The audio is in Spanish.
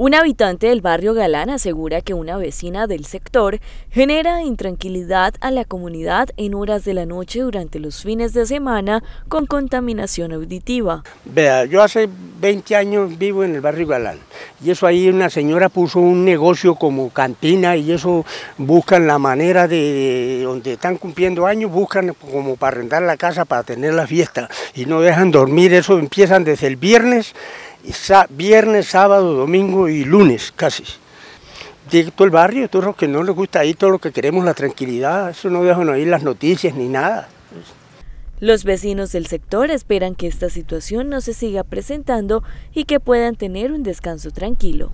Un habitante del barrio Galán asegura que una vecina del sector genera intranquilidad a la comunidad en horas de la noche durante los fines de semana con contaminación auditiva. Vea, yo hace 20 años vivo en el barrio Galán y eso ahí una señora puso un negocio como cantina y eso buscan la manera de, donde están cumpliendo años, buscan como para rentar la casa para tener la fiesta y no dejan dormir, eso empiezan desde el viernes viernes, sábado, domingo y lunes casi. todo el barrio, todo lo que no les gusta ahí, todo lo que queremos, la tranquilidad, eso no dejan oír las noticias ni nada. Los vecinos del sector esperan que esta situación no se siga presentando y que puedan tener un descanso tranquilo.